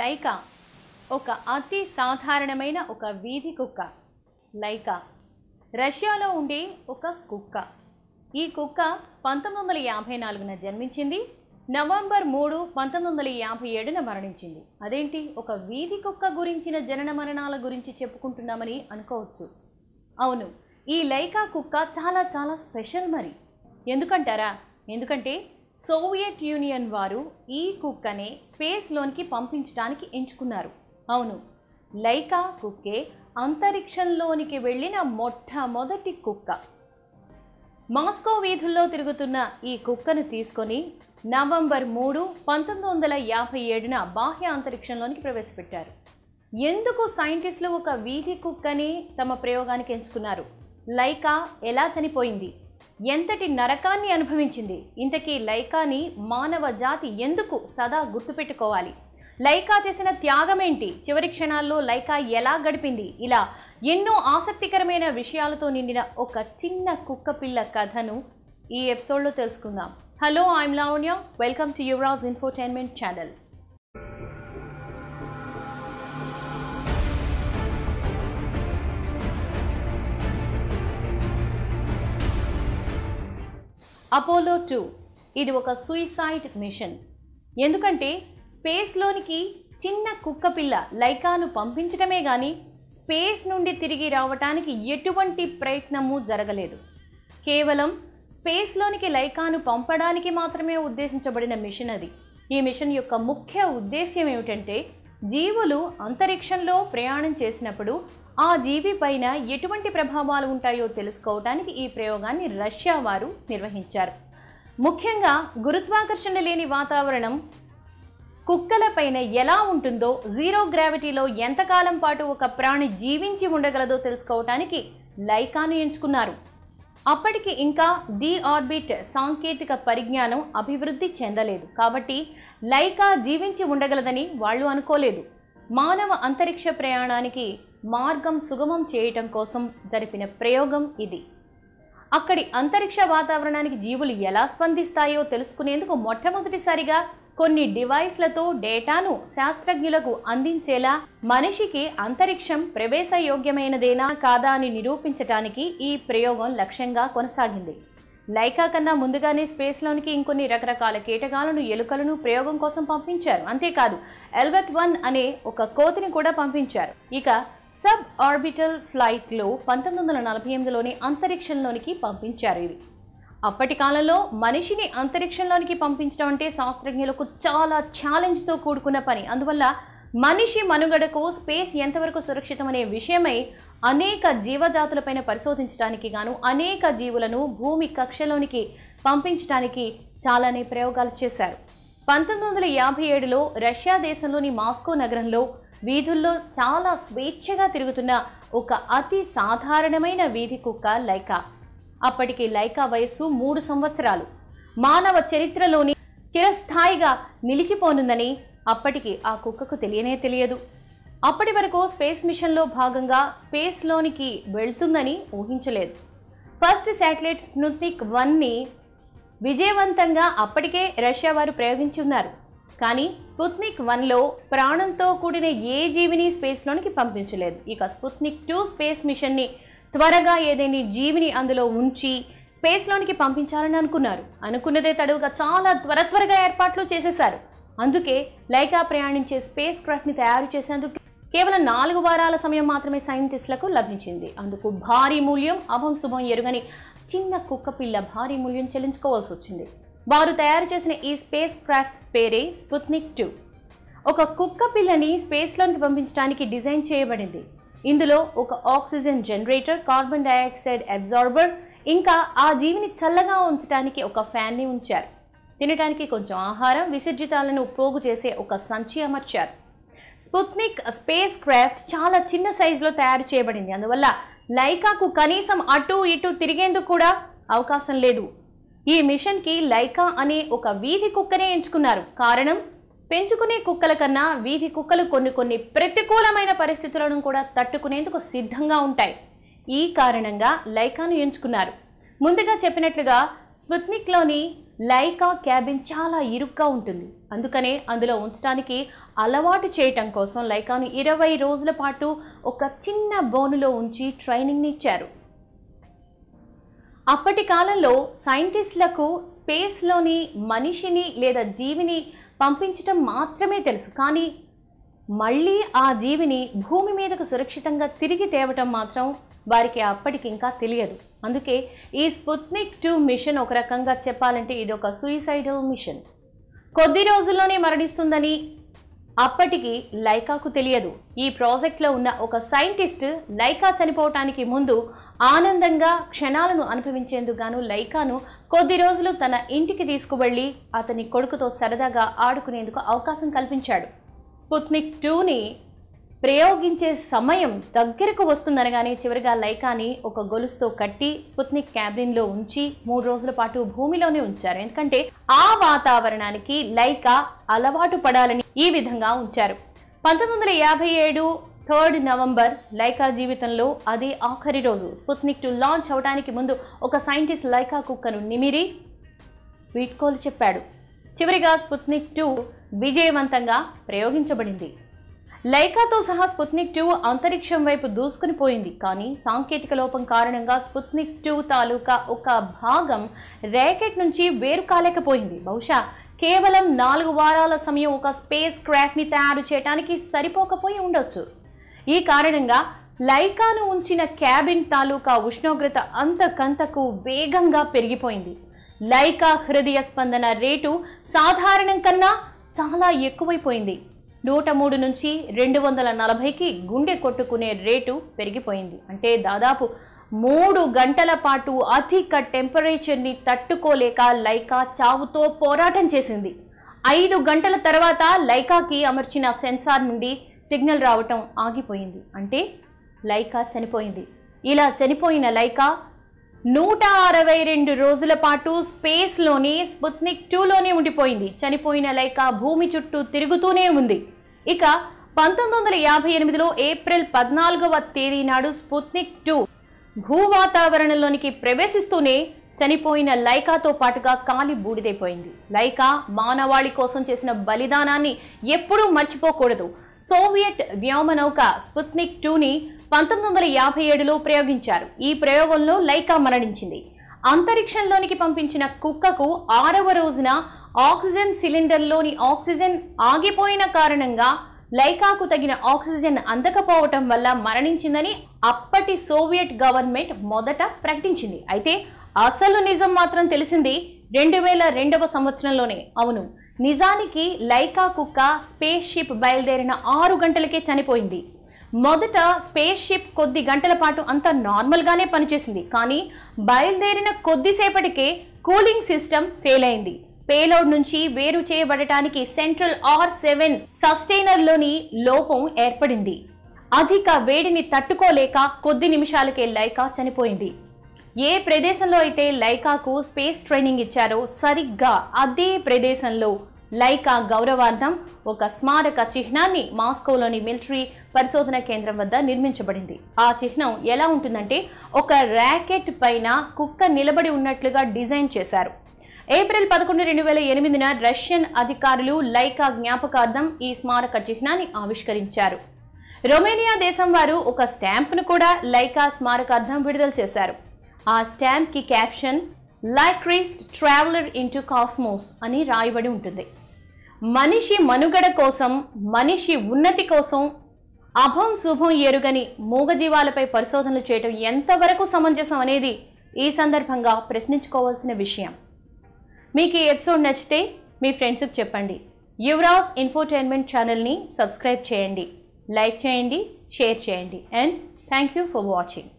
Lyca ఒక అతి సాధారణమైన ఒక వీధి కుక్క లైకా రష్యాలో ఉండే ఒక కుక్క ఈ కుక్క పంతొమ్మిది వందల యాభై నాలుగున జన్మించింది నవంబర్ మూడు పంతొమ్మిది వందల యాభై ఏడున మరణించింది అదేంటి ఒక వీధి కుక్క గురించిన జనన మరణాల గురించి చెప్పుకుంటున్నామని అనుకోవచ్చు అవును ఈ లైకా కుక్క చాలా చాలా స్పెషల్ మరి ఎందుకంటారా ఎందుకంటే సోవియట్ యూనియన్ వారు ఈ కుక్కనే స్పేస్లోనికి పంపించడానికి ఎంచుకున్నారు అవును లైకా కుక్కే అంతరిక్షంలోనికి వెళ్ళిన మొట్టమొదటి కుక్క మాస్కో వీధుల్లో తిరుగుతున్న ఈ కుక్కను తీసుకొని నవంబర్ మూడు పంతొమ్మిది వందల యాభై ఏడున బాహ్య అంతరిక్షంలోనికి ప్రవేశపెట్టారు ఎందుకు సైంటిస్టులు ఒక వీధి కుక్కని తమ ప్రయోగానికి ఎంచుకున్నారు లైకా ఎలా చనిపోయింది ఎంతటి నరకాన్ని అనుభవించింది ఇంతకీ లైకాని మానవ జాతి ఎందుకు సదా గుర్తుపెట్టుకోవాలి లైకా చేసిన త్యాగమేంటి చివరి క్షణాల్లో లైకా ఎలా గడిపింది ఇలా ఎన్నో ఆసక్తికరమైన విషయాలతో నిండిన ఒక చిన్న కుక్కపిల్ల కథను ఈ ఎపిసోడ్లో తెలుసుకుందాం hello I'm Lavanya welcome to Yuvraj infotainment channel Apollo two ఇది ఒక సూయిసైడ్ మిషన్ ఎందుకంటే స్పేస్లోనికి చిన్న కుక్కపిల్ల లైకాను పంపించడమే కానీ స్పేస్ నుండి తిరిగి రావటానికి ఎటువంటి ప్రయత్నము జరగలేదు కేవలం స్పేస్లోనికి లైకాను పంపడానికి మాత్రమే ఉద్దేశించబడిన మిషన్ అది ఈ మిషన్ యొక్క ముఖ్య ఉద్దేశ్యం ఏమిటంటే జీవులు అంతరిక్షంలో ప్రయాణం చేసినప్పుడు ఆ జీవి పైన ఎటువంటి ప్రభావాలు ఉంటాయో తెలుసుకోవడానికి ఈ ప్రయోగాన్ని రష్యా వారు నిర్వహించారు ముఖ్యంగా గురుత్వాకర్షణ లేని వాతావరణం కుక్కలపైన ఎలా ఉంటుందో జీరో గ్రావిటీలో ఎంతకాలం పాటు ఒక ప్రాణి జీవించి ఉండగలదో తెలుసుకోవటానికి లైకాను ఎంచుకున్నారు అప్పటికి ఇంకా డిఆర్బిట్ సాంకేతిక పరిజ్ఞానం అభివృద్ధి చెందలేదు కాబట్టి లైకా జీవించి ఉండగలదని వాళ్ళు అనుకోలేదు మానవ అంతరిక్ష ప్రయాణానికి మార్గం సుగమం చేయటం కోసం జరిపిన ప్రయోగం ఇది అక్కడి అంతరిక్ష వాతావరణానికి జీవులు ఎలా స్పందిస్తాయో తెలుసుకునేందుకు మొట్టమొదటిసారిగా కొన్ని డివైస్లతో డేటాను శాస్త్రజ్ఞులకు అందించేలా మనిషికి అంతరిక్షం ప్రవేశయోగ్యమైనదేనా కాదా అని నిరూపించటానికి ఈ ప్రయోగం లక్ష్యంగా కొనసాగింది లైకా కన్నా ముందుగానే స్పేస్లోనికి ఇంకొన్ని రకరకాల కీటకాలను ఎలుకలను ప్రయోగం కోసం పంపించారు అంతేకాదు ఎల్వెట్ వన్ అనే ఒక కోతిని కూడా పంపించారు ఇక సబ్ ఆర్బిటల్ ఫ్లైట్లో పంతొమ్మిది వందల నలభై ఎనిమిదిలోనే అంతరిక్షంలోనికి పంపించారు ఇవి అప్పటి కాలంలో మనిషిని అంతరిక్షంలోనికి పంపించడం అంటే శాస్త్రజ్ఞులకు చాలా ఛాలెంజ్తో కూడుకున్న పని అందువల్ల మనిషి మనుగడకు స్పేస్ ఎంతవరకు సురక్షితమనే విషయమై అనేక జీవజాతులపైన పరిశోధించడానికి గాను అనేక జీవులను భూమి కక్షలోనికి పంపించడానికి చాలానే ప్రయోగాలు చేశారు పంతొమ్మిది వందల యాభై ఏడులో రష్యా దేశంలోని మాస్కో నగరంలో వీధుల్లో చాలా స్వేచ్ఛగా తిరుగుతున్న ఒక అతి సాధారణమైన వీధి కుక్క లైకా అప్పటికి లైకా వయస్సు మూడు సంవత్సరాలు మానవ చరిత్రలోని చిరస్థాయిగా నిలిచిపోనుందని అప్పటికి ఆ కుక్కకు తెలియనే తెలియదు అప్పటి వరకు స్పేస్ మిషన్లో భాగంగా స్పేస్లోనికి వెళ్తుందని ఊహించలేదు ఫస్ట్ శాటిలైట్ స్నుత్నిక్ వన్ని విజయవంతంగా అప్పటికే రష్యా వారు ప్రయోగించి ఉన్నారు కానీ స్పుత్నిక్ వన్లో ప్రాణంతో కూడిన ఏ జీవిని స్పేస్లోనికి పంపించలేదు ఇక స్పుత్నిక్ టూ స్పేస్ మిషన్ని త్వరగా ఏదైనా జీవిని అందులో ఉంచి స్పేస్లోనికి పంపించాలని అనుకున్నారు అనుకున్నదే తడువుగా చాలా త్వర త్వరగా ఏర్పాట్లు చేసేశారు అందుకే లైకా ప్రయాణించే స్పేస్ క్రాఫ్ట్ని తయారు చేసేందుకు కేవలం నాలుగు వారాల సమయం మాత్రమే సైంటిస్టులకు లభించింది అందుకు భారీ మూల్యం అభం శుభం ఎరుగని చిన్న కుక్కపిల్ల భారీ మూల్యం చెల్లించుకోవాల్సి వచ్చింది వారు తయారు చేసిన ఈ స్పేస్ క్రాఫ్ట్ పేరే స్పుత్నిక్ టూ ఒక కుక్క పిల్లని స్పేస్లోకి పంపించడానికి డిజైన్ చేయబడింది ఇందులో ఒక oxygen generator carbon dioxide absorber ఇంకా ఆ జీవిని చల్లగా ఉంచడానికి ఒక ఫ్యాన్ని ఉంచారు తినడానికి కొంచెం ఆహారం విసర్జితాలను పోగు చేసే ఒక సంచి అమర్చారు స్పుత్నిక్ స్పేస్ క్రాఫ్ట్ చాలా చిన్న సైజులో తయారు చేయబడింది అందువల్ల లైకాకు కనీసం అటు ఇటు తిరిగేందుకు కూడా అవకాశం లేదు ఈ మిషన్కి లైకా అనే ఒక వీధి కుక్కనే ఎంచుకున్నారు కారణం పెంచుకునే కుక్కల కన్నా వీధి కుక్కలు కొన్ని కొన్ని ప్రతికూలమైన పరిస్థితులను కూడా తట్టుకునేందుకు సిద్ధంగా ఉంటాయి ఈ కారణంగా లైకాను ఎంచుకున్నారు ముందుగా చెప్పినట్లుగా స్పుత్నిక్లోని లైకా క్యాబిన్ చాలా ఇరుగ్గా ఉంటుంది అందుకనే అందులో ఉంచడానికి అలవాటు చేయటం కోసం లైకాను ఇరవై రోజుల పాటు ఒక చిన్న బోనులో ఉంచి ట్రైనింగ్ని ఇచ్చారు అప్పటి కాలంలో సైంటిస్టులకు స్పేస్లోని మనిషిని లేదా జీవిని పంపించటం మాత్రమే తెలుసు కానీ మళ్ళీ ఆ జీవిని భూమి మీదకు సురక్షితంగా తిరిగి తేవటం మాత్రం వారికి అప్పటికింకా తెలియదు అందుకే ఈ స్పుత్నిక్ టూ మిషన్ ఒక రకంగా చెప్పాలంటే ఇది ఒక సూయిసైడ్ మిషన్ కొద్ది రోజుల్లోనే మరణిస్తుందని అప్పటికి లైకాకు తెలియదు ఈ ప్రాజెక్ట్లో ఉన్న ఒక సైంటిస్ట్ లైకా చనిపోవటానికి ముందు ఆనందంగా క్షణాలను అనుభవించేందుకు లైకాను కొద్ది రోజులు తన ఇంటికి తీసుకువెళ్ళి అతని కొడుకుతో సరదాగా ఆడుకునేందుకు అవకాశం కల్పించాడు స్పుత్నిక్ టూని ప్రయోగించే సమయం దగ్గరకు వస్తుందనగానే చివరిగా లైకాని ఒక గొలుసుతో కట్టి స్పుత్నిక్ క్యాబిన్లో ఉంచి మూడు రోజుల పాటు భూమిలోనే ఉంచారు ఎందుకంటే ఆ వాతావరణానికి లైకా అలవాటు పడాలని ఈ విధంగా ఉంచారు పంతొమ్మిది వందల యాభై ఏడు థర్డ్ నవంబర్ లైకా జీవితంలో అదే ఆఖరి రోజు స్పుత్నిక్ టు లాంచ్ అవడానికి ముందు ఒక సైంటిస్ట్ లైకా కుక్కను నిమిరి వీట్కోలు చెప్పాడు చివరిగా స్పుత్నిక్ టూ విజయవంతంగా ప్రయోగించబడింది లైకాతో సహా స్పుత్నిక్ టూ అంతరిక్షం వైపు దూసుకుని పోయింది కానీ సాంకేతిక లోపం కారణంగా స్పుత్నిక్ టూ తాలూకా ఒక భాగం ర్యాకెట్ నుంచి వేరు కాలేకపోయింది బహుశా కేవలం నాలుగు వారాల సమయం ఒక స్పేస్ క్రాఫ్ట్ని తయారు చేయడానికి సరిపోకపోయి ఉండొచ్చు ఈ కారణంగా లైకాను ఉంచిన క్యాబిన్ తాలూకా ఉష్ణోగ్రత అంతకంతకు వేగంగా పెరిగిపోయింది లైకా హృదయ స్పందన రేటు సాధారణం కన్నా చాలా ఎక్కువైపోయింది నూట మూడు నుంచి రెండు వందల నలభైకి గుండె కొట్టుకునే రేటు పెరిగిపోయింది అంటే దాదాపు మూడు గంటల పాటు అధిక టెంపరేచర్ని తట్టుకోలేక లైకా చావుతో పోరాటం చేసింది ఐదు గంటల తర్వాత లైకాకి అమర్చిన సెన్సార్ నుండి సిగ్నల్ రావటం ఆగిపోయింది అంటే లైకా చనిపోయింది ఇలా చనిపోయిన లైకా నూట అరవై రెండు రోజుల పాటు స్పేస్లోని స్పుత్నిక్ టూలోనే ఉండిపోయింది చనిపోయిన లైక భూమి చుట్టూ తిరుగుతూనే ఉంది ఇక పంతొమ్మిది వందల యాభై ఎనిమిదిలో ఏప్రిల్ పద్నాలుగవ తేదీ నాడు స్పుత్నిక్ టూ భూ వాతావరణంలోనికి ప్రవేశిస్తూనే చనిపోయిన లైకాతో పాటుగా కాలి బూడిదైపోయింది లైకా మానవాళి కోసం చేసిన బలిదానాన్ని ఎప్పుడూ మర్చిపోకూడదు సోవియట్ వ్యోమనౌక స్పుత్నిక్ టూని పంతొమ్మిది వందల యాభై ఏడులో ప్రయోగించారు ఈ ప్రయోగంలో లైకా మరణించింది అంతరిక్షంలోనికి పంపించిన కుక్కకు ఆరవ రోజున ఆక్సిజన్ సిలిండర్లోని ఆక్సిజన్ ఆగిపోయిన కారణంగా లైకాకు తగిన ఆక్సిజన్ అందకపోవటం వల్ల మరణించిందని అప్పటి సోవియట్ గవర్నమెంట్ మొదట ప్రకటించింది అయితే అసలు నిజం మాత్రం తెలిసింది రెండు వేల రెండవ సంవత్సరంలోనే అవును నిజానికి లైకా కుక్క స్పేస్ షిప్ బయలుదేరిన ఆరు గంటలకే చనిపోయింది మొదట స్పేస్ షిప్ కొద్ది గంటల పాటు అంత నార్మల్గానే పనిచేసింది కానీ బయలుదేరిన కొద్దిసేపటికే కూలింగ్ సిస్టమ్ ఫెయిల్ అయింది పేలోడ్ నుంచి వేరు చేయబడటానికి సెంట్రల్ ఆర్ సెవెన్ సస్టైనర్లోని లోపం ఏర్పడింది అధిక వేడిని తట్టుకోలేక కొద్ది నిమిషాలకే లైకా చనిపోయింది ఏ ప్రదేశంలో అయితే లైకాకు స్పేస్ ట్రైనింగ్ ఇచ్చారో సరిగ్గా అదే ప్రదేశంలో లైకా గౌరవార్థం ఒక స్మారక చిహ్నాన్ని మాస్కోలోని మిలిటరీ పరిశోధన కేంద్రం వద్ద నిర్మించబడింది ఆ చిహ్నం ఎలా ఉంటుందంటే ఒక ర్యాకెట్ పైన కుక్క నిలబడి ఉన్నట్లుగా డిజైన్ చేశారు ఏప్రిల్ పదకొండు రెండు వేల ఎనిమిదిన రష్యన్ అధికారులు లైకా జ్ఞాపకార్థం ఈ స్మారక చిహ్నాన్ని ఆవిష్కరించారు రొమేనియా దేశం వారు ఒక స్టాంప్ను కూడా లైకా స్మారకార్థం విడుదల చేశారు ఆ స్టాంప్కి క్యాప్షన్ లైక్రీస్ట్ ట్రావెలర్ ఇంటూ కాస్మోస్ అని రాయబడి ఉంటుంది మనిషి మనుగడ కోసం మనిషి ఉన్నతి కోసం అభం శుభం ఎరుగని మూగజీవాలపై పరిశోధనలు చేయటం ఎంతవరకు సమంజసం అనేది ఈ సందర్భంగా ప్రశ్నించుకోవాల్సిన విషయం మీకు ఈ ఎపిసోడ్ నచ్చితే మీ ఫ్రెండ్స్కి చెప్పండి యువరాజ్ ఇన్ఫోటైన్మెంట్ ఛానల్ని సబ్స్క్రైబ్ చేయండి లైక్ చేయండి షేర్ చేయండి and thank you for watching